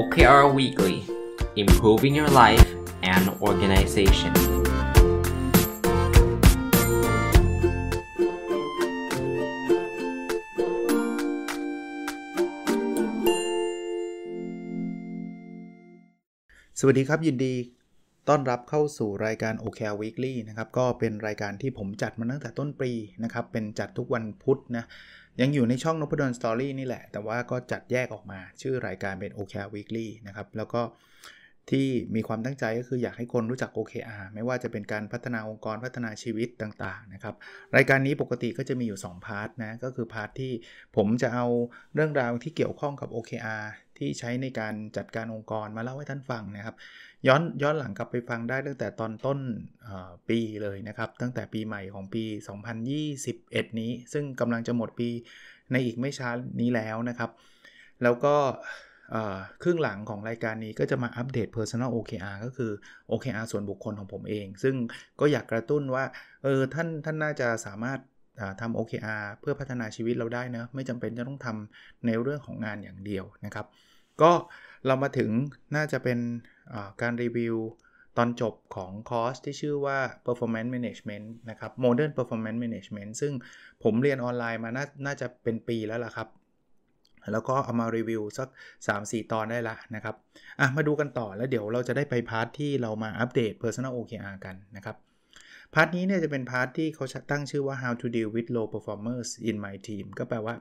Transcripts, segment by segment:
OKR Weekly Improving Your Life and Organization สวัสดีครับยินดี ต้อนรับเข้าสู่รายการ OKR Weekly นะครับก็เป็นรายการที่ผมจัดมาตั้งแต่ต้นปีนะครับ เป็นจัดทุกวันพุธนะยังอยู่ในช่องนพดลสตอรี่นี่แหละ แต่ว่าก็จัดแยกออกมาชื่อรายการเป็น OK Weekly นะครับ แล้วก็ที่มีความตั้งใจก็คืออยากให้คนรู้จัก OKR ไม่ว่าจะเป็นการพัฒนาองค์กรพัฒนาชีวิตต่างๆนะครับรายการนี้ปกติก็จะมีอยู่2พาร์ทนะก็คือพาร์ทที่ผมจะเอาเรื่องราวที่เกี่ยวข้องกับ OKR ที่ใช้ในการจัดการองค์กรมาเล่าให้ท่านฟังนะครับ ย้อนย้อนหลังกลับไปฟังได้ตั้งแต่ตอนต้นปีเลยนะครับ ตั้งแต่ปีใหม่ของปี 2021 นี้ซึ่งกำลังจะหมดปี ในอีกไม่ช้านี้แล้วนะครับแล้วก็ครึ่งหลังของรายการนี้ก็จะมาอัปเดต Personal OKR ก็คือ OKR ส่วนบุคคลของผมเอง ซึ่งก็อยากกระตุ้นว่าเออท่านท่านน่าจะสามารถทำ OKR เพื่อพัฒนาชีวิตเราได้นะไม่จำเป็นจะต้องทำในเรื่องของงานอย่างเดียวนะครับ ก็เรามาถึงน่าจะเป็นการรีวิวตอนจบของคอร์สที่ชื่อว่า performance management นะครับ modern performance management ซึ่งผมเรียนออนไลน์มานาน่าจะเป็นปีแล้วล่ะครับแล้วก็เอามารีวิวสัก 3-4 ตอนได้ละนะครับ อ่ะ มาดูกันต่อแล้วเดี๋ยวเราจะได้ไปพาร์ทที่เรามาอัปเดต Personal OKR กันนะครับ พาร์ทนี้เนี่ยจะเป็นพาร์ทที่เขาตั้งชื่อว่า how to deal with low performers in my team ก็แปลว่า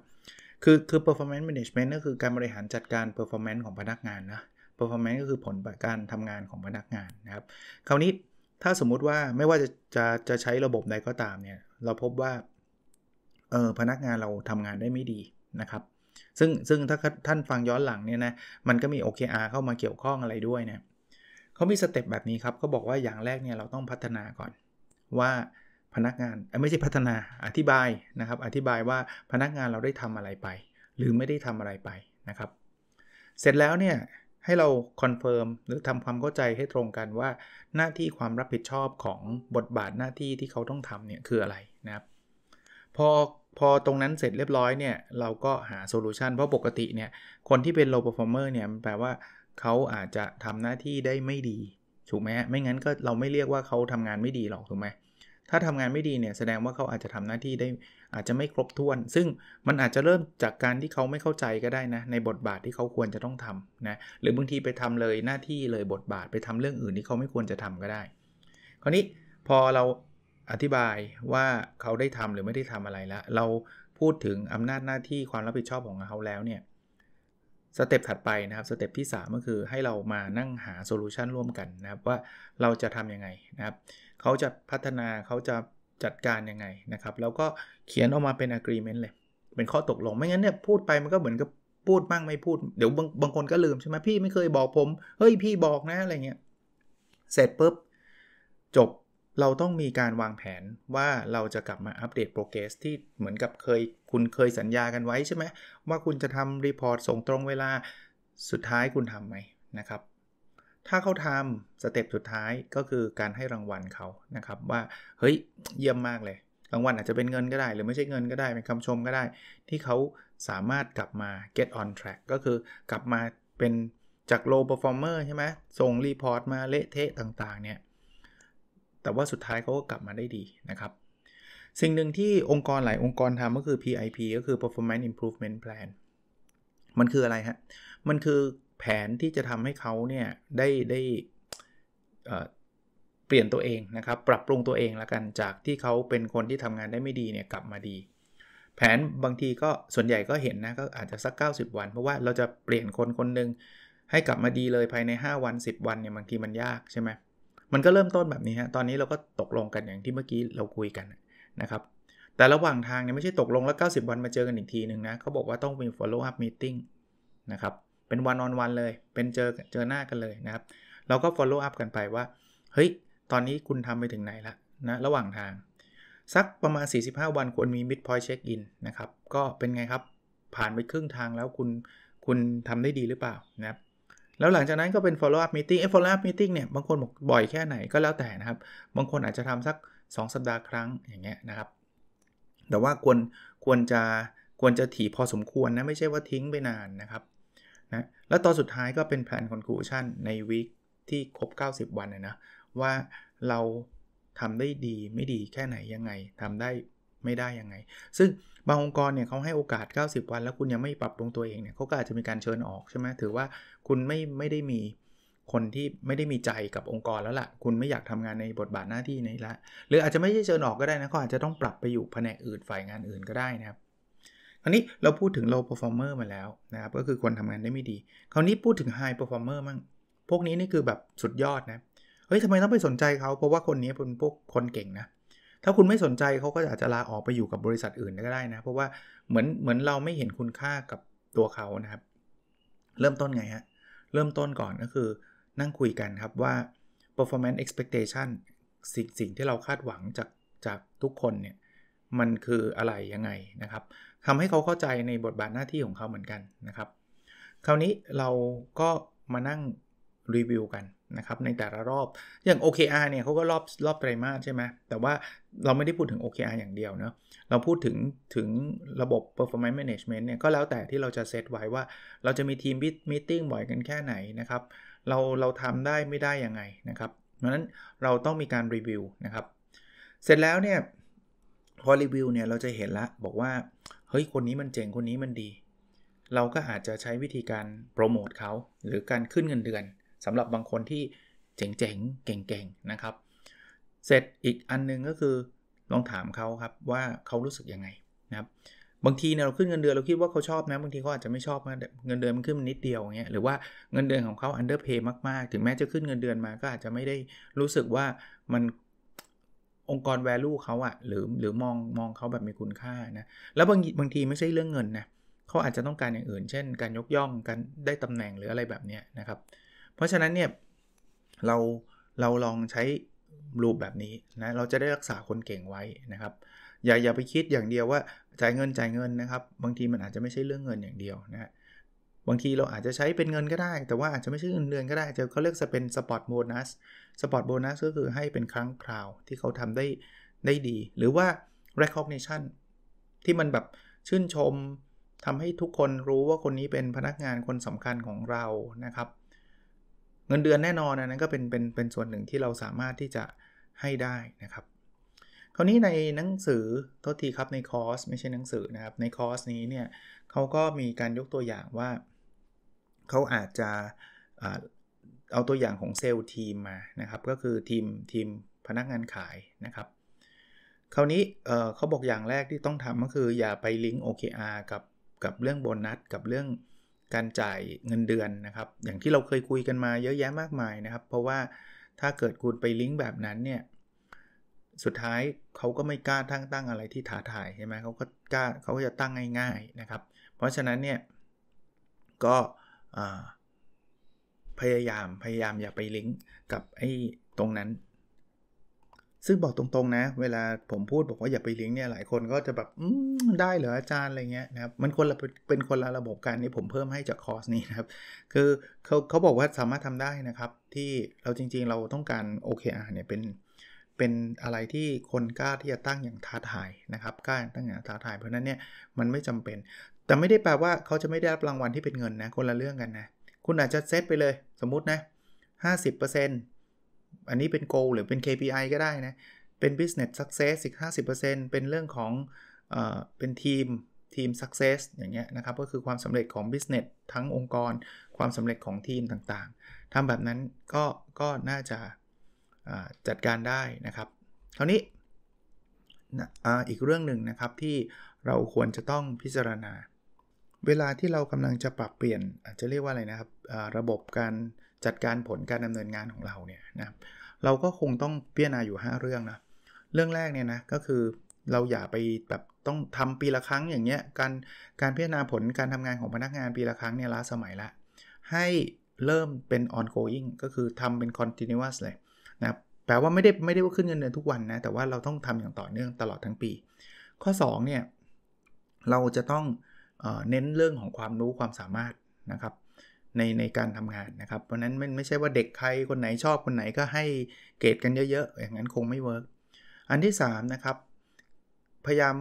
คือ คือ performance management ก็คือการบริหารจัดการ performance ของพนักงานนะ performance ก็คือผลการทำงานของพนักงานนะครับ คราวนี้ถ้าสมมุติว่าไม่ว่าจะจะจะใช้ระบบใดก็ตามเนี่ย เราพบว่า เออพนักงานเราทำงานได้ไม่ดีนะครับซึ่งซึ่งถ้าท่านฟังย้อนหลังเนี่ยนะ มันก็มี OKR เข้ามาเกี่ยวข้องอะไรด้วยเนะเขามีสเต็ปแบบนี้ครับเขาบอกว่าอย่างแรกเนี่ยเราต้องพัฒนาก่อน ว่าพนักงานไม่ใช่พัฒนาอธิบายนะครับ อธิบายว่าพนักงานเราได้ทำอะไรไป หรือไม่ได้ทำอะไรไปนะครับ เสร็จแล้วเนี่ยให้เราคอนเฟิร์มหรือทำความเข้าใจให้ตรงกันว่าหน้าที่ความรับผิดชอบของบทบาทหน้าที่ที่เขาต้องทำเนี่ยคืออะไรนะครับ พอพอตรงนั้นเสร็จเรียบร้อยเนี่ยเราก็หาโซลูชันเพราะปกติเนี่ยคนที่เป็น low performer เนี่ยแปลว่าเขาอาจจะทำหน้าที่ได้ไม่ดี ถูกไหมไม่งั้นก็เราไม่เรียกว่าเขาทำงานไม่ดีหรอกถูกไหมถ้าทำงานไม่ดีเนี่ยแสดงว่าเขาอาจจะทำหน้าที่ได้อาจจะไม่ครบถ้วน ซึ่งมันอาจจะเริ่มจากการที่เขาไม่เข้าใจก็ได้นะ ในบทบาทที่เขาควรจะต้องทำนะหรือบางทีไปทำเลยหน้าที่เลยบทบาทไปทำเรื่องอื่นที่เขาไม่ควรจะทำก็ได้ คราวนี้พอเราอธิบายว่าเขาได้ทำหรือไม่ได้ทำอะไรแล้ว เราพูดถึงอำนาจหน้าที่ความรับผิดชอบของเขาแล้วเนี่ยสเต็ปถัดไปนะครับสเต็ปที่3ก็คือให้เรามานั่งหาโซลูชันร่วมกันนะครับว่าเราจะทํำยังไงนะครับ เขาจะพัฒนาเขาจะจัดการยังไงนะครับ แล้วก็เขียนออกมาเป็น agreement เลย เป็นข้อตกลงไม่งั้นเนี่ยพูดไปมันก็เหมือนกับพูดบ้างไม่พูด เดี๋ยวบางบางคนก็ลืมใช่ไหมพี่ไม่เคยบอกผมเฮ้ยพี่บอกนะอะไรเงี้ยเสร็จปุ๊บจบเราต้องมีการวางแผนว่าเราจะกลับมาอัปเดตโปรเกรสที่เหมือนกับเคยคุณเคยสัญญากันไว้ใช่ไหมว่าคุณจะทำรีพอร์ตส่งตรงเวลาสุดท้ายคุณทำไหมนะครับถ้าเขาทำสเต็ปสุดท้ายก็คือการให้รางวัลเขานะครับว่าเฮ้ยเยี่ยมมากเลยรางวัลอาจจะเป็นเงินก็ได้หรือไม่ใช่เงินก็ได้เป็นคำชมก็ได้ ที่เขาสามารถกลับมา get on track ก็คือกลับมาเป็นจาก low performer ใช่ไหมส่งรีพอร์ตมาเละเทะต่างๆเนี่ยแต่ว่าสุดท้ายเขาก็กลับมาได้ดีนะครับ สิ่งหนึ่งที่องค์กรหลายองค์กรทำก็คือ PIP ก็คือ Performance Improvement Plan มันคืออะไรฮะมันคือแผนที่จะทำให้เขาเนี่ยได้ได้เปลี่ยนตัวเองนะครับ ปรับปรุงตัวเองละกันจากที่เขาเป็นคนที่ทำงานได้ไม่ดีเนี่ยกลับมาดี แผนบางทีก็ส่วนใหญ่ก็เห็นนะ ก็อาจจะสัก 90 วัน เพราะว่าเราจะเปลี่ยนคนคนหนึ่งให้กลับมาดีเลยภายใน5วัน10วันเนี่ยบางทีมันยากใช่ไหมมันก็เริ่มต้นแบบนี้ฮะ ตอนนี้เราก็ตกลงกันอย่างที่เมื่อกี้เราคุยกันนะครับ แต่ระหว่างทางเนี่ยไม่ใช่ตกลงแล้ว 90 วันมาเจอกันอีกทีหนึ่งนะเขาบอกว่าต้องมี follow up meeting นะครับ เป็นวันออนวันเลย เป็นเจอเจอหน้ากันเลยนะครับ เราก็ follow up กันไปว่า เฮ้ย ตอนนี้คุณทำไปถึงไหนละนะ ระหว่างทาง สักประมาณ 45 วันควรมี mid point check in นะครับ ก็เป็นไงครับ ผ่านไปครึ่งทางแล้วคุณคุณทำได้ดีหรือเปล่านะครับแล้วหลังจากนั้นก็เป็น follow up meeting ไอ้ follow up meeting เนี่ย บางคนบอกบ่อยแค่ไหนก็แล้วแต่นะครับ บางคนอาจจะทำสัก 2 สัปดาห์ครั้งอย่างเงี้ยนะครับ แต่ว่าควรควรจะควรจะถี่พอสมควรนะ ไม่ใช่ว่าทิ้งไปนานนะครับ นะ แล้วตอนสุดท้ายก็เป็นแผน conclusion ในวีคที่ครบ 90 วันนะนะว่าเราทำได้ดีไม่ดีแค่ไหนยังไงทำได้ไม่ได้ยังไง ซึ่งบางองค์กรเนี่ยเขาให้โอกาส 90 วัน แล้วคุณยังไม่ปรับปรุงตัวเองเนี่ยเขาก็อาจจะมีการเชิญออกใช่ไหมถือว่าคุณไม่ไม่ได้มีคนที่ไม่ได้มีใจกับองค์กรแล้วละ่ะคุณไม่อยากทำงานในบทบาทหน้าที่นี้ละหรืออาจจะไม่ใช่เชิญออกก็ได้นะเขาอาจจะต้องปรับไปอยู่แผนกอื่นฝ่ายงานอื่นก็ได้นะครับคราวนี้เราพูดถึง low performer มาแล้วนะครับก็คือคนทำงานได้ไม่ดี คราวนี้พูดถึง high performer มั่งพวกนี้นี่คือแบบสุดยอดนะเฮ้ยทำไมต้องไปสนใจเขาเพราะว่าคนนี้เป็นพวกคนเก่งนะถ้าคุณไม่สนใจเขาก็อาจจะลาออกไปอยู่กับบริษัทอื่นก็ได้นะ เพราะว่าเหมือนเหมือนเราไม่เห็นคุณค่ากับตัวเขานะครับ เริ่มต้นไงฮะเริ่มต้นก่อนก็คือนั่งคุยกันครับว่า performance expectation สิ่งสิ่งที่เราคาดหวังจากจากทุกคนเนี่ยมันคืออะไรยังไงนะครับทำให้เขาเข้าใจในบทบาทหน้าที่ของเขาเหมือนกันนะครับ คราวนี้เราก็มานั่งรีวิวกันนะครับในแต่ละรอบอย่าง OKR เนี่ยเขาก็รอบรอบไตรมาสใช่ไหม แต่ว่าเราไม่ได้พูดถึง OKR อย่างเดียวเนะเราพูดถึงถึงระบบ performance management เนี่ยก็แล้วแต่ที่เราจะเซตไว้ว่าเราจะมีทีมมิ팅บ่อยกันแค่ไหนนะครับเราเราทำได้ไม่ได้ยังไงนะครับเพราะนั้นเราต้องมีการรีวิวนะครับเสร็จแล้วเนี่ยพอรีวิวเนี่ยเราจะเห็นละบอกว่าเฮ้ยคนนี้มันเจ๋งคนนี้มันดีเราก็อาจจะใช้วิธีการโปรโมทเขาหรือการขึ้นเงินเดือนสำหรับบางคนที่เจ๋งๆเก่งๆนะครับ เสร็จอีกอันนึงก็คือลองถามเขาครับว่าเขารู้สึกยังไงนะครับ บางทีเนี่ยเราขึ้นเงินเดือน เราคิดว่าเขาชอบ นะ บางทีเขาอาจจะไม่ชอบนะเงินเดือนมันขึ้นนิดเดียวเงี้ยหรือว่าเงินเดือนของเขาอันเดอร์เพย์มากๆ ถึงแม้จะขึ้นเงินเดือนมาก็อาจจะไม่ได้รู้สึกว่ามันองค์กร value เขาอะหรือหรือมองมองเขาแบบมีคุณค่านะแล้วบางบางทีไม่ใช่เรื่องเงินนะเขาอาจจะต้องการอย่างอื่น เช่น การยกย่องการได้ตำแหน่งหรืออะไรแบบเนี้ยนะครับเเพราะฉะนั้นเนี่ยเราเราลองใช้รูปแบบนี้นะ เราจะได้รักษาคนเก่งไว้นะครับ อย่าอย่าไปคิดอย่างเดียวว่าจ่ายเงินจ่ายเงินนะครับ บางทีมันอาจจะไม่ใช่เรื่องเงินอย่างเดียวนะบางทีเราอาจจะใช้เป็นเงินก็ได้ แต่ว่าอาจจะไม่ใช่เงินเดือนก็ได้จะเขาเรียกจะเป็นสปอตโบนัสสปอตโบนัสก็คือให้เป็นครั้งคราวที่เขาทำได้ได้ดี หรือว่า recognition ที่มันแบบชื่นชมทำให้ทุกคนรู้ว่าคนนี้เป็นพนักงานคนสำคัญของเรานะครับเงินเดือนแน่นอนนะนั้นก็เป็นเป็นเป็นส่วนหนึ่งที่เราสามารถที่จะให้ได้นะครับ คราวนี้ในหนังสือโทษทีครับในคอร์สไม่ใช่หนังสือนะครับในคอร์สนี้เนี่ยเขาก็มีการยกตัวอย่างว่าเขาอาจจะเอาตัวอย่างของเซลล์ทีมมานะครับก็คือทีมทีมพนักงานขายนะครับ คราวนี้เขาบอกอย่างแรกที่ต้องทำก็คือ อย่าไปลิงก์ OKR กับกับเรื่องโบนัสกับเรื่องการจ่ายเงินเดือน นะครับ อย่างที่เราเคยคุยกันมาเยอะแยะมากมายนะครับ เพราะว่าถ้าเกิดคุณไปลิงก์แบบนั้นเนี่ยสุดท้ายเขาก็ไม่กล้าทั้งตั้งอะไรที่ท้าทายใช่ไหมเขาก็กล้าเขาจะตั้งง่ายๆนะครับ เพราะฉะนั้นเนี่ยก็พยายามพยายามอย่าไปลิงก์กับไอ้ตรงนั้นซึ่งบอกตรงๆนะเวลาผมพูดบอกว่าอย่าไปเลี้ยงเนี่ยหลายคนก็จะแบบได้เหรออาจารย์อะไรเงี้ยนะครับมันคนละเป็นคนละระบบการนี่ผมเพิ่มให้จากคอร์สนี้นะครับคือเขาเขาบอกว่าสามารถทำได้นะครับ ที่เราจริงๆเราต้องการ o k เเนี่ยเป็นเป็นอะไรที่คนกล้าที่จะตั้งอย่างท้าทายนะครับกล้าตั้งอย่างท้าทายเพราะนั้นเนี่ยมันไม่จำเป็น แต่ไม่ได้แปลว่าเขาจะไม่ได้รับรางวัลที่เป็นเงินนะคนละเรื่องกันนะ คุณอาจจะเซตไปเลยสมมตินะ50%อันนี้เป็น goal หรือเป็น KPI ก็ได้นะ เป็น business success อีก 50%เป็นเรื่องของเอ่อเป็นทีมทีม success อย่างเงี้ยนะครับ ก็คือความสำเร็จของ business ทั้งองค์กร ความสำเร็จของทีมต่างๆทำแบบนั้นก็ ก็น่าจะจัดการได้นะครับคราวนี้อีกเรื่องหนึ่งนะครับที่เราควรจะต้องพิจารณา เวลาที่เรากำลังจะปรับเปลี่ยน อาจจะเรียกว่าอะไรนะครับ ระบบการจัดการผลการดำเนินงานของเราเนี่ยนะเราก็คงต้องพิจารณาอยู่ 5 เรื่องนะเรื่องแรกเนี่ยนะก็คือเราอย่าไปแบบต้องทำปีละครั้งอย่างเงี้ย การการพิจารณาผลการทำงานของพนักงานปีละครั้งเนี่ยล้าสมัยละให้เริ่มเป็น ongoing ก็คือทำเป็น continuous เลยนะแปลว่าไม่ได้ไม่ได้ว่าขึ้นเงินเดือนทุกวันนะแต่ว่าเราต้องทำอย่างต่อเนื่องตลอดทั้งปี ข้อ 2 เนี่ยเราจะต้องเน้นเรื่องของความรู้ความสามารถนะครับในในการทำงานนะครับ เพราะนั้นมันไม่ใช่ว่าเด็กใครคนไหนชอบคนไหนก็ให้เกรดกันเยอะๆ อย่างนั้นคงไม่เวิร์กอันที่3นะครับพยายาม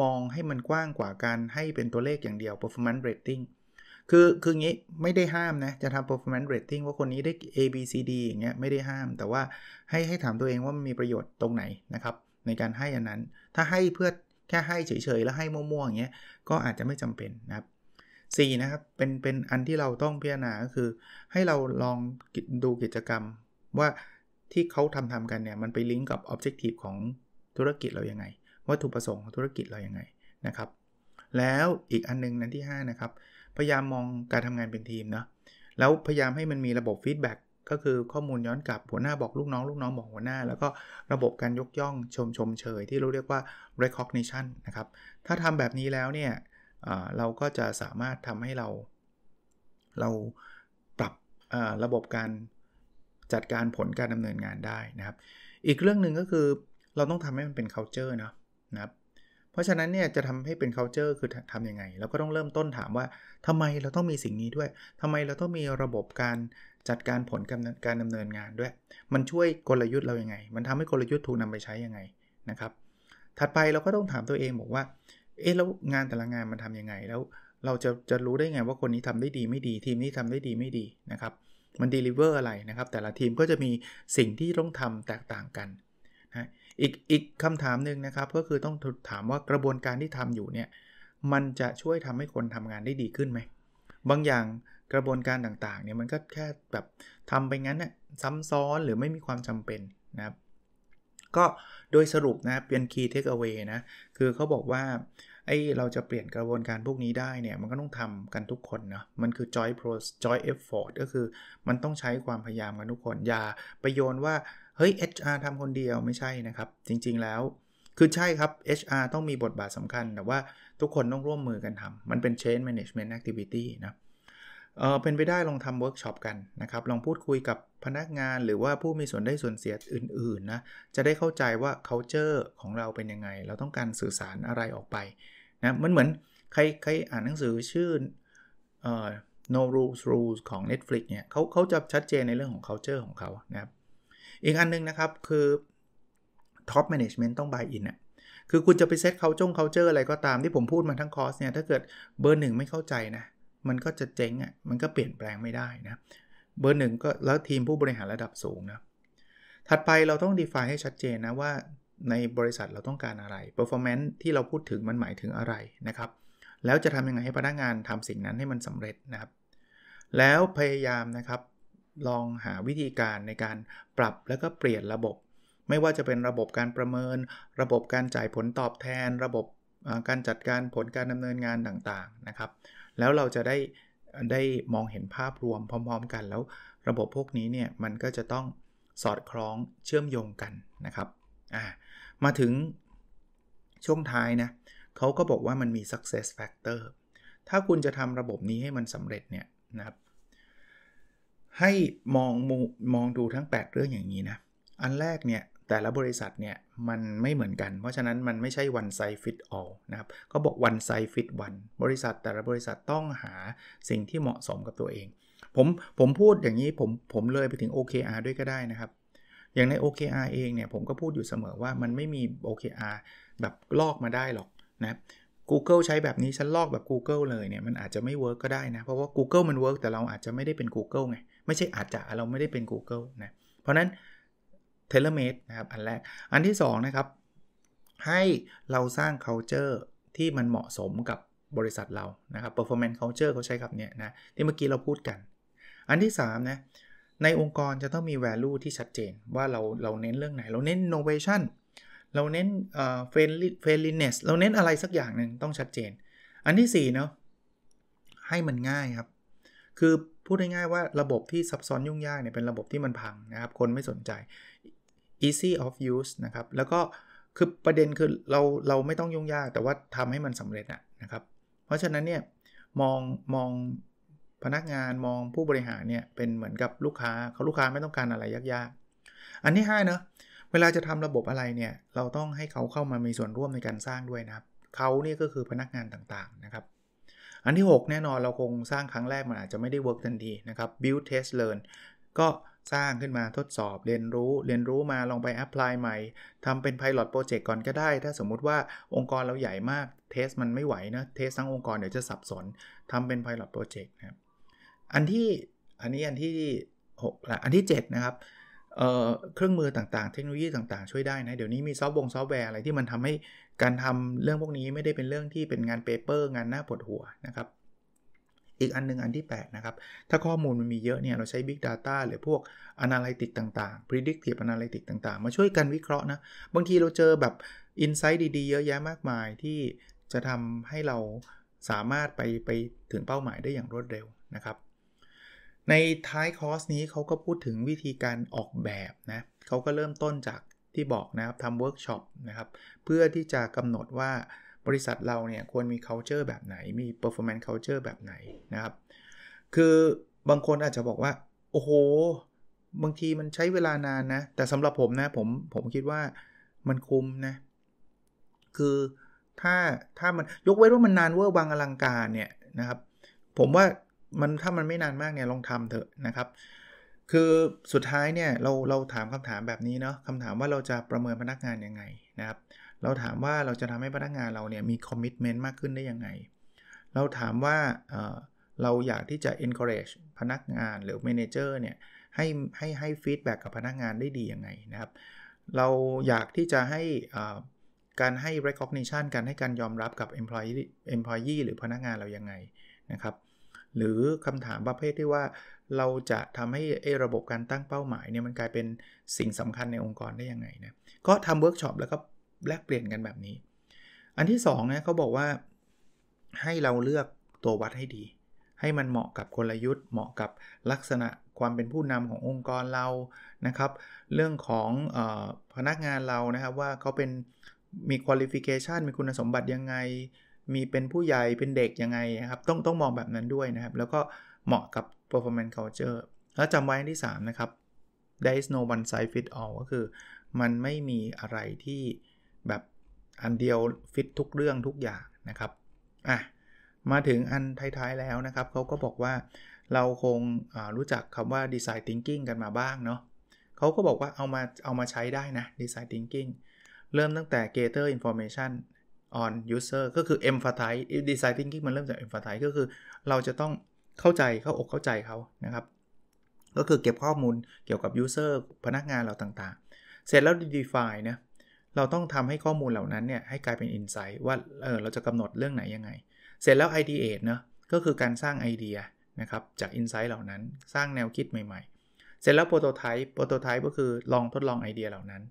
มองให้มันกว้างกว่าการให้เป็นตัวเลขอย่างเดียว performance rating คือ คืองี้ไม่ได้ห้ามนะ จะทำ performance rating ว่าคนนี้ได้ A B C D อย่างเงี้ยไม่ได้ห้ามแต่ว่าให้ให้ถามตัวเองว่ามันมีประโยชน์ตรงไหนนะครับ ในการให้อันนั้น ถ้าให้เพื่อแค่ให้เฉยๆแล้วให้มั่วๆอย่างเงี้ยก็อาจจะไม่จำเป็นนะครับ4 นะครับ เป็นเป็นอันที่เราต้องพิจารณาก็คือ ให้เราลองดูกิจกรรม ว่าที่เขาทำทำกัน เนี่ย มันไป ลิงก์กับออบเจกตีฟของธุรกิจเรายัางไง วัตถุประสงค์ของธุรกิจเรายัางไงนะครับ แล้วอีกอันนึงนั้นที่ 5 นะครับพยายามมองการทำงานเป็นทีม เนาะแล้ว พยายามให้มันมีระบบฟีดแบ็กก็คือข้อมูลย้อนกลับหัวหน้าบอกลูกน้องลูกน้องบอกหัวหน้า แล้วก็ระบบการยกย่องชมชมเชย ที่เราเรียกว่า recognition นะครับถ้าทำแบบนี้แล้วเนี่ยเราก็จะสามารถทำให้เรา เราปรับระบบการจัดการผลการดำเนินงานได้นะครับ อีกเรื่องหนึ่งก็คือเราต้องทำให้มันเป็น culture นะนะครับเพราะฉะนั้นเนี่ยจะทำให้เป็น culture คือทำยังไง เราก็ต้องเริ่มต้นถามว่าทำไมเราต้องมีสิ่งนี้ด้วยทำไมเราต้องมีระบบการจัดการผลการดำเนินงานด้วย มันช่วยกลยุทธ์เรายัางไง มันทำให้กลยุทธ์ถูกนำไปใช้ยังไงนะครับ ถัดไปเราก็ต้องถามตัวเองบอกว่าเอ๊ะแล้วงานแต่ละงานมันทํำยังไงแล้วเราจะจะรู้ได้ไงว่าคนนี้ทำได้ดีไม่ดี ทีมนี้ทำได้ดีไม่ดีนะครับมันดลิเวอร์อะไรนะครับ แต่ละทีมก็จะมีสิ่งที่ต้องทำแตกต่างกันนะอีกอีกคำถามหนึ่งนะครับก็คือต้องถามว่ากระบวนการที่ทำอยู่เนี่ยมันจะช่วยทำให้คนทำงานได้ดีขึ้นไหมบางอย่างกระบวนการต่างๆเนี่ยมันก็แค่แบบทำไปงั้นน่ยซ้ำซ้อนหรือไม่มีความจำเป็นนะครับก็โดยสรุปนะเป็น key takeaway นะคือเขาบอกว่าไอเราจะเปลี่ยนกระบวนการพวกนี้ได้เนี่ยมันก็ต้องทำกันทุกคนเนาะมันคือ joy pro joy effort ก็คือมันต้องใช้ความพยายามกันทุกคน อย่าไปโยนว่าเฮ้ย HR ทำคนเดียวไม่ใช่นะครับ จริงๆแล้ว คือใช่ครับ HR ต้องมีบทบาทสำคัญ แต่ว่าทุกคนต้องร่วมมือกันทำมันเป็น change management activity นะเออเป็นไปได้ลองทำเวิร์กช็อปกันนะครับลองพูดคุยกับพนักงานหรือว่าผู้มีส่วนได้ส่วนเสียอื่นๆนะจะได้เข้าใจว่า culture ของเราเป็นยังไงเราต้องการสื่อสารอะไรออกไปะมันเหมือนใครใครอ่านหนังสือชื่อเอ่อ no rules rules ของ Netflix เนี่ยเขาเขาจะชัดเจนในเรื่องของ culture ของเขานะครับอีกอันนึงนะครับคือ top management ต้อง buy in นะคือคุณจะไปเซต culture culture อะไรก็ตามที่ผมพูดมาทั้งคอร์สเนี่ยถ้าเกิดเบอร์หนึ่งไม่เข้าใจนะมันก็จะเจ๊งอ่ะมันก็เปลี่ยนแปลงไม่ได้นะเบอร์หนึ่งก็แล้วทีมผู้บริหารระดับสูงนะถัดไปเราต้อง define ให้ชัดเจนนะว่าในบริษัทเราต้องการอะไร performance ที่เราพูดถึงมันหมายถึงอะไรนะครับ แล้วจะทำยังไงให้พนักงานทำสิ่งนั้นให้มันสำเร็จนะครับ แล้วพยายามนะครับ ลองหาวิธีการในการปรับแล้วก็เปลี่ยนระบบ ไม่ว่าจะเป็นระบบการประเมิน ระบบการจ่ายผลตอบแทน ระบบการจัดการผลการดำเนินงานต่างๆนะครับ แล้วเราจะได้ได้ มองเห็นภาพรวมพร้อมๆ กัน แล้วระบบพวกนี้เนี่ยมันก็จะต้องสอดคล้องเชื่อมโยงกันนะครับ อ่ามาถึงช่วงท้ายนะเขาก็บอกว่ามันมี success factor ถ้าคุณจะทำระบบนี้ให้มันสำเร็จเนี่ยนะครับให้มองมองดูทั้ง 8 เรื่องอย่างนี้นะอันแรกเนี่ยแต่ละบริษัทเนี่ยมันไม่เหมือนกัน เพราะฉะนั้นมันไม่ใช่ one size fit all นะครับก็บอก one size fit one บริษัทแต่ละบริษัทต้องหาสิ่งที่เหมาะสมกับตัวเอง ผมผมพูดอย่างนี้ผมผมเลยไปถึง OKR ด้วยก็ได้นะครับอย่างใน OKR เองเนี่ย ผมก็พูดอยู่เสมอว่ามันไม่มี OKR แบบลอกมาได้หรอกนะ Google ใช้แบบนี้ ฉันลอกแบบ Google เลยเนี่ยมันอาจจะไม่เวิร์กก็ได้นะ เพราะว่า Google มันเวิร์กแต่เราอาจจะไม่ได้เป็น Google ไง ไม่ใช่อาจจะเราไม่ได้เป็น Google นะเพราะนั้นเทเลเมดนะครับ อันแรกอันที่ 2 นะครับ ให้เราสร้าง culture ที่มันเหมาะสมกับบริษัทเรานะครับ performance culture เขาใช้คำนี้นะที่เมื่อกี้เราพูดกัน อันที่3นะในองค์กรจะต้องมี value ที่ชัดเจน ว่าเราเราเน้นเรื่องไหน เราเน้น innovation เราเน้นเอ่อ friendliness เราเน้นอะไรสักอย่างหนึ่งต้องชัดเจน อันที่4เนาะให้มันง่ายครับคือพูดง่ายๆว่าระบบที่ซับซ้อนยุ่งยากเนี่ยเป็นระบบที่มันพังนะครับคนไม่สนใจ easy of use นะครับแล้วก็คือประเด็นคือเราเราไม่ต้องยุ่งยากแต่ว่าทำให้มันสำเร็จอะนะครับเพราะฉะนั้นเนี่ยมองมองพนักงานมองผู้บริหารเนี่ยเป็นเหมือนกับลูกค้าเขาลูกค้าไม่ต้องการอะไรยากๆอันที่5เนะเวลาจะทำระบบอะไรเนี่ย เราต้องให้เขาเข้ามามีส่วนร่วมในการสร้างด้วยนะครับเขาเนี่ยก็คือพนักงานต่างๆนะครับ อันที่ 6 แน่นอนเราคงสร้างครั้งแรกมันอาจจะไม่ได้เวิร์กทันทีนะครับ build test learn ก็สร้างขึ้นมาทดสอบเรียนรู้เรียนรู้มาลองไปแอพพลายใหม่ทำเป็น Pilot Project ก่อนก็ได้ ถ้าสมมุติว่าองค์กรเราใหญ่มากเทสมันไม่ไหวนะเทสทั้งองค์กรเดี๋ยวจะสับสนทำเป็น Pilot Project นะครับอันที่อันนี้อันที่6ละอันที่7นะครับเเครื่องมือต่าง ๆ เทคโนโลยีต่าง ๆ ช่วยได้นะ เดี๋ยวนี้มีซอฟต์วงซอฟต์แวร์อะไรที่มันทำให้การทำเรื่องพวกนี้ไม่ได้เป็นเรื่องที่เป็นงานเปเปอร์งานหน้าปวดหัวนะครับ อีกอันนึงอันที่ 8 นะครับ ถ้าข้อมูลมันมีเยอะเนี่ยเราใช้ Big Data หรือพวก a n a l y t i c ต่าง ๆ Predictive a n a l y t i c ต่าง ๆ มาช่วยกันวิเคราะห์นะ บางทีเราเจอแบบ i n s i g h ์ดีๆเยอะแยะมากมายที่จะทำให้เราสามารถไปไปถึงเป้าหมายได้อย่างรวดเร็วนะครับในท้ายคอร์สนี้เขาก็พูดถึงวิธีการออกแบบนะเขาก็เริ่มต้นจากที่บอกนะครับทำเวิร์กช็อปนะครับ เพื่อที่จะกำหนดว่าบริษัทเราเนี่ยควรมี culture แบบไหน มี performance culture แบบไหนนะครับ คือบางคนอาจจะบอกว่า โอ้โห บางทีมันใช้เวลานานนะ แต่สำหรับผมนะ ผมผมคิดว่ามันคุ้มนะ คือถ้าถ้ามันยกเว้นว่ามันนานเวอร์บางอลังการเนี่ยนะครับ ผมว่ามันถ้ามันไม่นานมากเนี่ยลองทำเถอะนะครับ คือสุดท้ายเนี่ยเราเราถามคำถามแบบนี้เนาะคำถามว่าเราจะประเมินพนักงานยังไงนะครับ เราถามว่าเราจะทำให้พนักงานเราเนี่ยมีคอมมิชเมนต์มากขึ้นได้ยังไง เราถามว่าเเราอยากที่จะ encourage พนักงานหรือ manager เนี่ยให้ให้ให้ feedback กับพนักงานได้ดียังไงนะครับเราอยากที่จะให้การให้ recognition การให้การยอมรับกับ employee employee หรือพนักงานเรายังไงนะครับหรือคำถามประเภทที่ว่าเราจะทำให้ระบบการตั้งเป้าหมายเนี่ยมันกลายเป็นสิ่งสำคัญในองค์กรได้ยังไงนะก็ทำเวิร์กช็อปแล้วก็แลกเปลี่ยนกันแบบนี้ อันที่2นะเขาบอกว่าให้เราเลือกตัววัดให้ดี ให้มันเหมาะกับกลยุทธ์เหมาะกับลักษณะความเป็นผู้นำขององค์กรเรานะครับ เรื่องของออพนักงานเรานะครับว่าเขาเป็นมีคุณลิฟิเคชันมีคุณสมบัติยังไงมีเป็นผู้ใหญ่เป็นเด็กยังไงครับต้องต้องมองแบบนั้นด้วยนะครับ แล้วก็เหมาะกับ performance culture แล้วจำไว้ที่ 3 นะครับ there is no one size fit all ก็คือ มันไม่มีอะไรที่แบบอันเดียวฟิตทุกเรื่องทุกอย่างนะครับ อ่ะ มาถึงอันท้าย ๆ แล้วนะครับเขาก็บอกว่าเราคงรู้จักคำว่า design thinking กันมาบ้างเนาะเขาก็บอกว่าเอามาเอามาใช้ได้นะ design thinking เริ่มตั้งแต่ gather information on user ก็คือ emphasize design thinking มันเริ่มจาก emphasize ก็คือเราจะต้องเข้าใจเข้าอกเข้าใจเขานะครับ ก็คือเก็บข้อมูลเกี่ยวกับ user พนักงานเราต่างๆ เสร็จแล้ว define นะเราต้องทำให้ข้อมูลเหล่านั้นเนี่ยให้กลายเป็น insight ว่า เออเราจะกำหนดเรื่องไหนยังไง เสร็จแล้ว ideate เนะก็คือการสร้างไอเดีย นะครับ จาก insight เหล่านั้น สร้างแนวคิดใหม่ๆ เสร็จแล้ว prototype prototype ก็คือลองทดลองไอเดียเหล่านั้น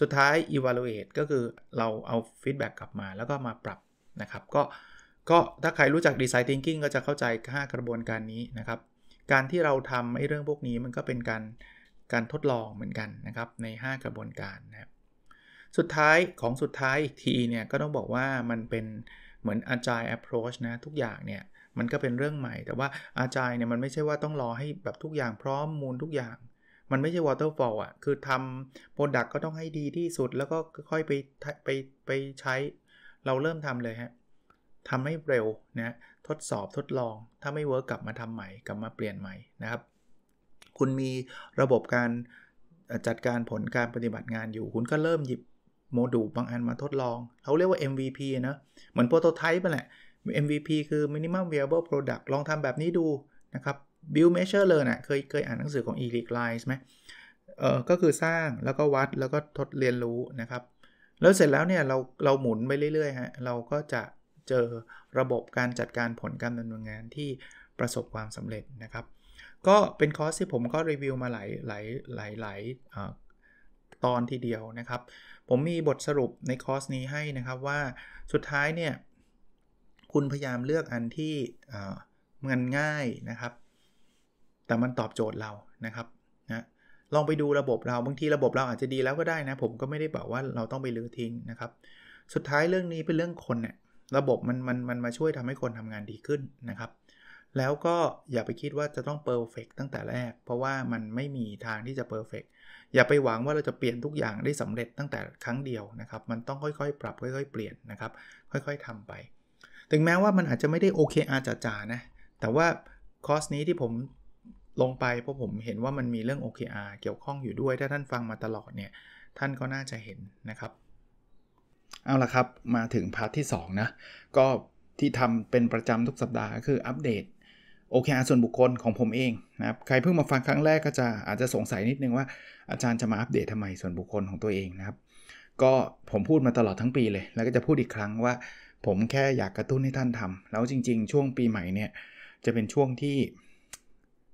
สุดท้าย evaluate ก็คือเราเอา feedback กลับมาแล้วก็มาปรับนะครับก็ก็ถ้าใครรู้จัก design thinking ก็จะเข้าใจ 5 กระบวนการนี้นะครับการที่เราทำไอ้เรื่องพวกนี้มันก็เป็นการการทดลองเหมือนกันนะครับใน 5 กระบวนการนะครับสุดท้ายของสุดท้ายอีกทีเนี่ยก็ต้องบอกว่ามันเป็นเหมือน agile approach นะทุกอย่างเนี่ย มันก็เป็นเรื่องใหม่ แต่ว่า agile เนี่ยมันไม่ใช่ว่าต้องรอให้แบบทุกอย่างพร้อมมูลทุกอย่างมันไม่ใช่ waterfall อ่ะคือทำโปรดักก็ต้องให้ดีที่สุด แล้วก็ค่อยไปไปไปใช้ เราเริ่มทำเลยฮะ ทำให้เร็วนะ ทดสอบทดลอง ถ้าไม่เวิร์กกลับมาทำใหม่ กลับมาเปลี่ยนใหม่นะครับ คุณมีระบบการจัดการผลการปฏิบัติงานอยู่ คุณก็เริ่มหยิบโมดูลบางอันมาทดลอง เขาเรียกว่า MVP นะ เหมือนโปรโตไทป์ไปแหละ MVP คือ minimum viable product ลองทำแบบนี้ดูนะครับบิลเมเชอร์เลยนะ่ะเคยเคยอ่านหนังสือของอีริกไลส์ไหมเออก็คือสร้างแล้วก็วัดแล้วก็ทดเรียนรู้นะครับ แล้วเสร็จแล้วเนี่ย เราเราหมุนไปเรื่อยๆฮะ เราก็จะเจอระบบการจัดการผลการดำเนินงานที่ประสบความสำเร็จนะครับ ก็เป็นคอร์สที่ผมก็รีวิวมาหลายหลายหลายหลายตอนทีเดียวนะครับ ผมมีบทสรุปในคอร์สนี้ให้นะครับว่าสุดท้ายเนี่ยคุณพยายามเลือกอันที่เงินง่ายนะครับแต่มันตอบโจทย์เรา นะครับ นะ ลองไปดูระบบเรา บางทีระบบเราอาจจะดีแล้วก็ได้นะ ผมก็ไม่ได้บอกว่าเราต้องไปลือทิ้งนะครับ สุดท้ายเรื่องนี้เป็นเรื่องคนเนี่ยระบบมันมันมันมาช่วยทำให้คนทำงานดีขึ้นนะครับ แล้วก็อย่าไปคิดว่าจะต้องเพอร์เฟกตั้งแต่แรก เพราะว่ามันไม่มีทางที่จะเพอร์เฟกอย่าไปหวังว่าเราจะเปลี่ยนทุกอย่างได้สำเร็จตั้งแต่ครั้งเดียวนะครับ มันต้องค่อยๆปรับ ค่อย ๆเปลี่ยนนะครับ ค่อยๆทำไป ถึงแม้ว่ามันอาจจะไม่ได้โอเคอาจจานะ แต่ว่าคอร์สนี้ที่ผมลงไปเพราะผมเห็นว่ามันมีเรื่อง OKR เกี่ยวข้องอยู่ด้วย ถ้าท่านฟังมาตลอดเนี่ยท่านก็น่าจะเห็นนะครับ เอาละครับมาถึงพาร์ทที่2นะ ก็ที่ทำเป็นประจำทุกสัปดาห์คืออัปเดต OKR ส่วนบุคคลของผมเองนะครับใครเพิ่งมาฟังครั้งแรกก็จะอาจจะสงสัยนิดนึงว่าอาจารย์จะมาอัปเดตทำไมส่วนบุคคลของตัวเองนะครับก็ผมพูดมาตลอดทั้งปีเลย แล้วก็จะพูดอีกครั้งว่า ผมแค่อยากกระตุ้นให้ท่านทำแล้วจริงๆช่วงปีใหม่เนี่ยจะเป็นช่วงที่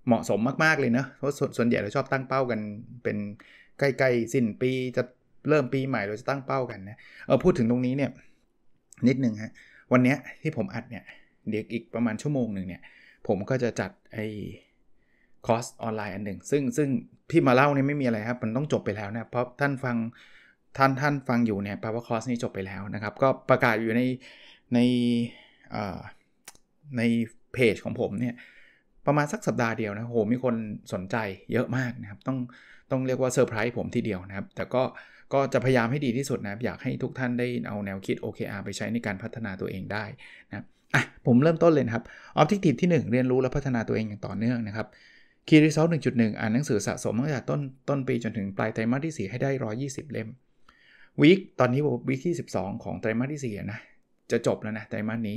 เหมาะสมมากๆ เลยนะเพราะส่วนใหญ่เราชอบตั้งเป้ากัน เป็นใกล้ๆ สิ้นปีจะเริ่มปีใหม่เราจะตั้งเป้ากันนะเออพูดถึงตรงนี้เนี่ยนิดนึงฮะวันเนี้ยที่ผมอัดเนี่ยเดี๋ยวอีกประมาณชั่วโมงหนึ่งเนี่ยผมก็จะจัดไอ้คอร์สออนไลน์อันหนึ่ง ซึ่งซึ่งที่มาเล่าเนี่ยไม่มีอะไรครับ มันต้องจบไปแล้วนะเพราะท่านฟัง ท่านท่านฟังอยู่เนี่ยแปลว่าคอร์สนี้จบไปแล้วนะครับก็ประกาศอยู่ในในในเพจของผมเนี่ยประมาณสักสัปดาห์เดียวนะโหมีคนสนใจเยอะมากนะครับ ต้องต้องเรียกว่าเซอร์ไพรส์ผมทีเดียวนะครับ แต่ก็ก็จะพยายามให้ดีที่สุดนะอยากให้ทุกท่านได้เอาแนวคิด OKR ไปใช้ในการพัฒนาตัวเองได้นะอ่ะผมเริ่มต้นเลยครับออบติคตีที่1 เรียนรู้และพัฒนาตัวเองอย่างต่อเนื่องนะครับคีรีซอลหนึ่งจุดหนึ่งอ่านหนังสือสะสมตั้งแต่ต้นต้นปีจนถึงปลายไตรมาสที่ 4 ให้ได้ 120 เล่มวีคตอนนี้วีคที่ 12 ของไตรมาสที่4นะจะจบแล้วนะไตรมาสนี้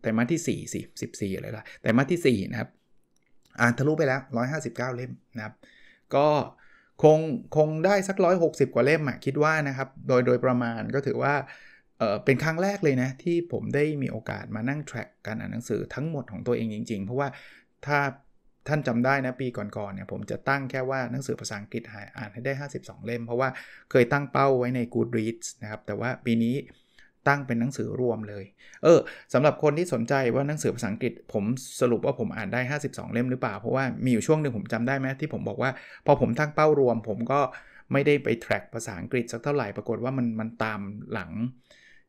ไตรมาสที่4 4 14อะไรละไตรมาสที่ 4 นะครับอ่านทะลุไปแล้ว 159 เล่มนะครับ ก็คงคงได้สัก 160 กว่าเล่มอะคิดว่านะครับโดยโดยประมาณก็ถือว่าเเป็นครั้งแรกเลยนะที่ผมได้มีโอกาสมานั่งแทร็กการอ่านหนังสือทั้งหมดของตัวเองจริง ๆ เพราะว่าถ้าท่านจำได้นะปีก่อนๆเนี่ยผมจะตั้งแค่ว่าหนังสือภาษาอังกฤษอ่านให้ได้ 52 เล่มเพราะว่าเคยตั้งเป้าไว้ใน Goodreads นะครับแต่ว่าปีนี้ตั้งเป็นหนังสือรวมเลย เออสำหรับคนที่สนใจว่าหนังสือภาษาอังกฤษ ผมสรุปว่าผมอ่านได้ 52 เล่มหรือเปล่า เพราะว่ามีอยู่ช่วงหนึ่งผมจำได้ไหมที่ผมบอกว่า พอผมตั้งเป้ารวม ผมก็ไม่ได้ไปแทร็กภาษาอังกฤษสักเท่าไหร่ปรากฏว่ามันมันตามหลัง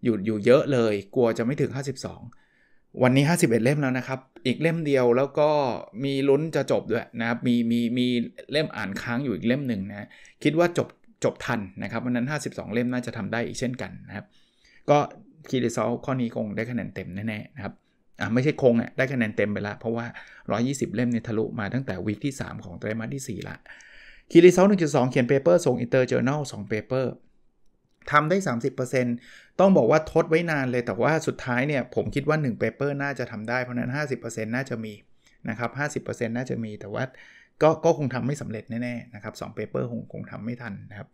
อยู่อยู่เยอะเลย กลัวจะไม่ถึง 52 วันนี้ 51 เล่มแล้วนะครับ อีกเล่มเดียวแล้วก็มีลุ้นจะจบด้วยนะครับ มีมีมีเล่มอ่านค้างอยู่อีกเล่มหนึ่งนะ คิดว่าจบจบทันนะครับวันนั้น 52 เล่มน่าจะทำได้อีกเช่นกันนะครับก็คีรีซอลข้อนี้คง ได้คะแนนเต็มแน่ๆนะครับ อ่าไม่ใช่คงอ่ะได้คะแนนเต็มไปละเพราะว่า 120 เล่มเนี่ยทะลุมาตั้งแต่วีคที่ 3 ของไตรมาสที่ 4ละคีรีซอลองเขียนเปเปอร์ส่งอินเตอร์เจอร์นลสองเปเปอร์ทำได้ 30%ต้องบอกว่าทดไว้นานเลยแต่ว่าสุดท้ายเนี่ย ผมคิดว่า1เปเปอร์น่าจะทำได้ เพราะนั้น 50%น่าจะมีนะครับ50%น่าจะมีแต่ว่าก็ก็คงทำไม่สำเร็จแน่ๆนะครับ2 p a อร์คงคงทำไม่ทันนะครับ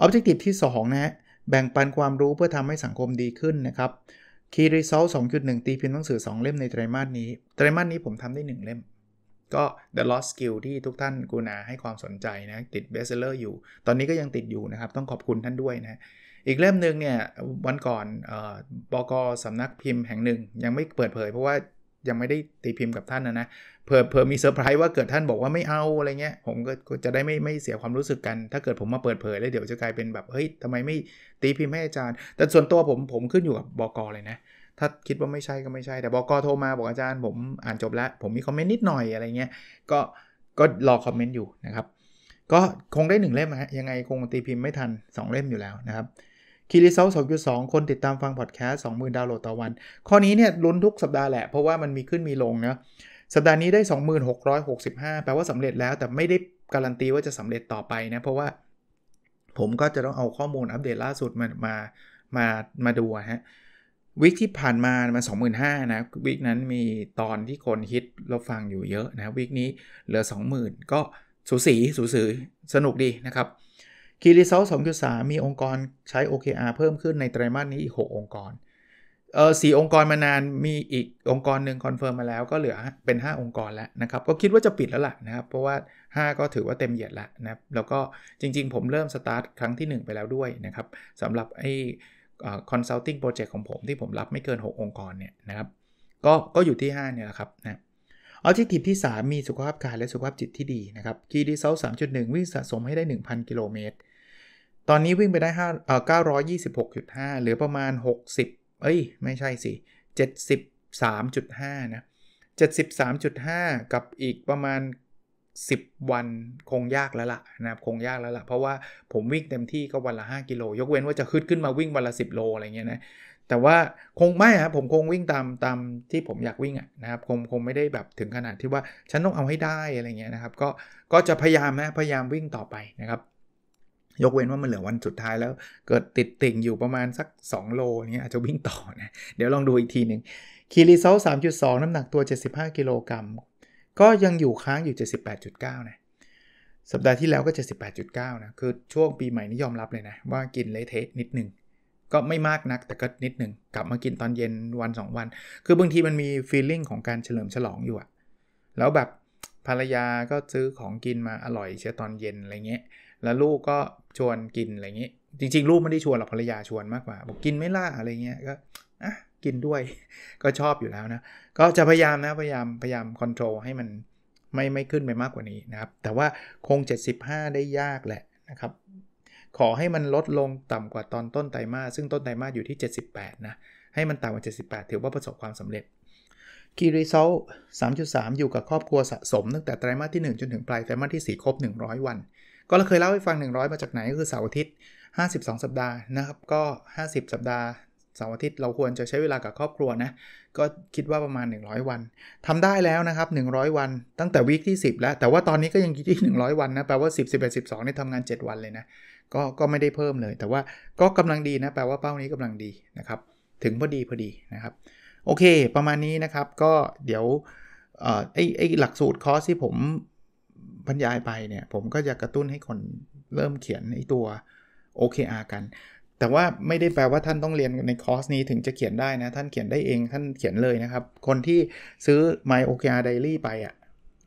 ออบเจกตี e ที่ 2 นะแบ่งปันความรู้เพื่อทำให้สังคมดีขึ้นนะครับ Key r ซ s u l t 2.1 ตีพิมพ์หนังสือ 2 เล่มในไตรมาสนี้ ไตรมาสนี้ผมทำได้ 1 เล่ม ก็ The Lost Skill ที่ทุกท่านกูนาให้ความสนใจนะติดเบสเซอร์อยู่ ตอนนี้ก็ยังติดอยู่นะครับ ต้องขอบคุณท่านด้วยนะอีกเล่มหนึ่งเนี่ยวันก่อนออบกสำนักพิมพ์แห่งหนึ่ง ยังไม่เปิดเผย เพราะว่ายังไม่ได้ตีพิมพ์กับท่านนะนะ เผื่อเผื่อมีเซอร์ไพรส์ว่าเกิดท่านบอกว่าไม่เอาอะไรเงี้ย ผมก็จะได้ไม่ไม่เสียความรู้สึกกัน ถ้าเกิดผมมาเปิดเผย แล้วเดี๋ยวจะกลายเป็นแบบเฮ้ยทำไมไม่ตีพิมพ์ให้อาจารย์ แต่ส่วนตัวผมผมขึ้นอยู่กับบอกอเลยนะ ถ้าคิดว่าไม่ใช่ก็ไม่ใช่ แต่บอกอโทรมาบอกอาจารย์ผมอ่านจบแล้ว ผมมีคอมเมนต์นิดหน่อยอะไรเงี้ย ก็ก็รอคอมเมนต์อยู่นะครับ ก็คงได้1เล่มฮะยังไงคงตีพิมพ์ไม่ทัน 2 เล่มอยู่แล้วนะครับคีรีเซล2.2 คนติดตามฟังพอดแคสต์20,000 ดาวน์โหลดต่อวัน ข้อนี้เนี่ยลุ้นทุกสัปดาห์แหละ เพราะว่ามันมีขึ้นมีลงนะสัปดาห์นี้ได้2665 แปลว่าสำเร็จแล้ว แต่ไม่ได้การันตีว่าจะสำเร็จต่อไปนะ เพราะว่าผมก็จะต้องเอาข้อมูลอัปเดตล่าสุดมามา มา มาดูฮะวิกที่ผ่านมามา 25,000 นะ วิกนั้นมีตอนที่คนฮิตเราฟังอยู่เยอะนะ วิกนี้เหลือ20,000ก็สูสีสูสีสนุกดีนะครับคีรีเซลสองจุดสามีองค์กรใช้ OKR เพิ่มขึ้นในไตรมาสนี้อีก 6 องค์กรเออสี่องค์กรมานานมีอีกองค์กรหนึ่งคอนเฟิร์มมาแล้ว ก็เหลือเป็น 5 องค์กรแล้วนะครับ ก็คิดว่าจะปิดแล้วล่ะนะครับ เพราะว่า 5 ก็ถือว่าเต็มเหยียดแล้วนะครับ แล้วก็จริงๆ ผมเริ่มสตาร์ทครั้งที่ 1 ไปแล้วด้วยนะครับสำหรับไอ้คอนซัลทิงโปรเจกต์ของผมที่ผมรับไม่เกิน 6 องค์กรเนี่ยนะครับก็ก็อยู่ที่5เนี่ยแหละครับนะออบเจิตีที่3มีสุขภาพกายและสุขภาพจิตที่ดีนะครับคีดีเซลสามจุดหนึ่งวิ่งสะสมให้ได้ 1,000กิโลเมตรตอนนี้วิ่งไปได้5เอ่อ926.5 หรือประมาณ 60 เอ้ย ไม่ใช่สิ 73.5 นะ 73.5 กับอีกประมาณ 10 วันคงยากแล้วล่ะนะครับ คงยากแล้วล่ะ เพราะว่าผมวิ่งเต็มที่ก็วันละ 5 กิโล ยกเว้นว่าจะขึ้นขึ้นมาวิ่งวันละ 10 โล อะไรเงี้ยนะ แต่ว่าคงไม่ครับผมคงวิ่งตามตามที่ผมอยากวิ่งอ่ะนะครับ คงคงไม่ได้แบบถึงขนาดที่ว่า ฉันต้องเอาให้ได้อะไรเงี้ยนะครับ ก็ก็จะพยายามนะ พยายามวิ่งต่อไปนะครับยกเว้นว่ามันเหลือวันสุดท้ายแล้วเกิดติดติ่งอยู่ประมาณสัก 2 โลนี่อาจจะวิ่งต่อนะ เดี๋ยวลองดูอีกทีหนึ่งคีรีโซล3.2 น้ำหนักตัว 75 กิโลกรัมก็ยังอยู่ค้างอยู่ 78.9 นะ สัปดาห์ที่แล้วก็ 78.9 นะ คือช่วงปีใหม่นี่ยอมรับเลยนะ ว่ากินเลเทะนิดหนึ่งก็ไม่มากนักแต่ก็นิดหนึ่งกลับมากินตอนเย็นวัน 2 วัน คือบางทีมันมีฟีลลิ่งของการเฉลิมฉลองอยู่อะแล้วแบบภรรยาก็ซื้อของกินมาอร่อยเชียตอนเย็นอะไรเงี้ยแล้วลูกก็ชวนกินอะไรเงี้ยจริงๆลูกไม่ได้ชวนหรอก ภรรยาชวนมากกว่า บอกกินไม่ล่าอะไรเงี้ย ก็อ่ะกินด้วยก็ชอบอยู่แล้วนะ ก็จะพยายามนะพยายามพยายามคอนโทรลให้มันไม่ไม่ขึ้นไปมากกว่านี้นะครับ แต่ว่าคง 75 ได้ยากแหละ นะครับ ขอให้มันลดลงต่ำกว่าตอนต้นไตรมาสซึ่งต้นไตรมาสอยู่ที่ 78 นะ ให้มันต่ำกว่า 78 ถือว่าประสบความสำเร็จคีรีเซล3.3 อยู่กับครอบครัวสะสมตั้งแต่ไตรมาสที่ 1 จนถึงปลายไตรมาสที่4ครบ100 วันก็เราเคยเล่าให้ฟัง 100 มาจากไหนก็คือเสาร์อาทิตย์ 52 สัปดาห์นะครับก็ 50 สัปดาห์เสาร์อาทิตย์ เราควรจะใช้เวลากับครอบครัวนะก็คิดว่าประมาณ 100 วัน ทำได้แล้วนะครับ 100 วันตั้งแต่วีคที่ 10 แล้ว แต่ว่าตอนนี้ก็ยังที่100 วันนะแปลว่า 10 11 12เนี่ทำงาน 7 วันเลยนะ ก็ก็ไม่ได้เพิ่มเลย แต่ว่าก็กำลังดีนะแปลว่าเป้านี้กำลังดีนะครับถึงพอดีพอดีนะครับ โอเคประมาณนี้นะครับก็เดี๋ยวไอ้ไอ้หลักสูตรคอร์สที่ผมบรรยายไปเนี่ยผมก็จะกระตุ้นให้คนเริ่มเขียนในตัว OKR กัน แต่ว่าไม่ได้แปลว่าท่านต้องเรียนใน คอร์สนี้ถึงจะเขียนได้นะ ท่านเขียนได้เองท่านเขียนเลยนะครับคนที่ซื้อ My OKR d i l y ไปอะ่ะ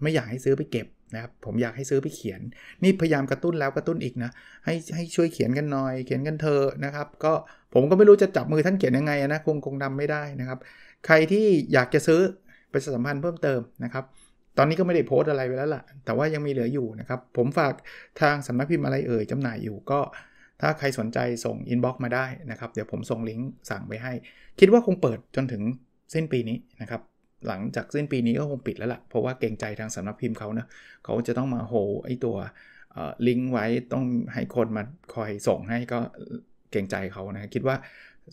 ไม่อยากให้ซื้อไปเก็บนะครับผมอยากให้ซื้อไปเขียน นี่พยายามกระตุ้นแล้วกระตุ้นอีกนะให้ให้ช่วยเขียนกันหน่อย เขียนกันเถอะนะครับ ก็ผมก็ไม่รู้จะจับมือท่านเขียนยังไงนะคงคงดำไม่ได้นะครับ ใครที่อยากจะซื้อไปสัมพันธ์เพิ่มเติมนะครับตอนนี้ก็ไม่ได้โพสอะไรไปแล้วล่ะ แต่ว่ายังมีเหลืออยู่นะครับ ผมฝากทางสำนักพิมพ์อะไรเอ่ยจำหน่ายอยู่ก็ถ้าใครสนใจส่งอินบ็อกซ์มาได้นะครับ เดี๋ยวผมส่งลิงก์สั่งไปให้ คิดว่าคงเปิดจนถึงสิ้นปีนี้นะครับ หลังจากสิ้นปีนี้ก็คงปิดแล้วล่ะ เพราะว่าเกรงใจทางสำนักพิมพ์เขาเนะเขาจะต้องมาโฮไอตัว ลิงก์ไว้ ต้องให้คนมาคอยส่งให้ก็เกรงใจเขานะ คิดว่า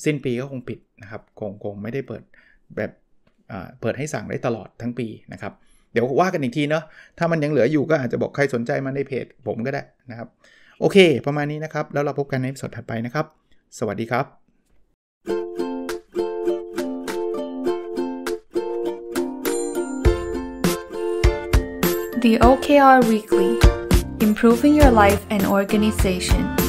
สิ้นปีก็คงปิดนะครับคงคงไม่ได้เปิดแบบเปิดให้สั่งได้ตลอดทั้งปีนะครับเดี๋ยวว่ากันอีกทีเนาะ ถ้ามันยังเหลืออยู่ก็อาจจะบอกใครสนใจมาในเพจผมก็ได้นะครับ โอเค ประมาณนี้นะครับ แล้วเราพบกันในสดถัดไปนะครับ สวัสดีครับ The OKR Weekly Improving Your Life and Organization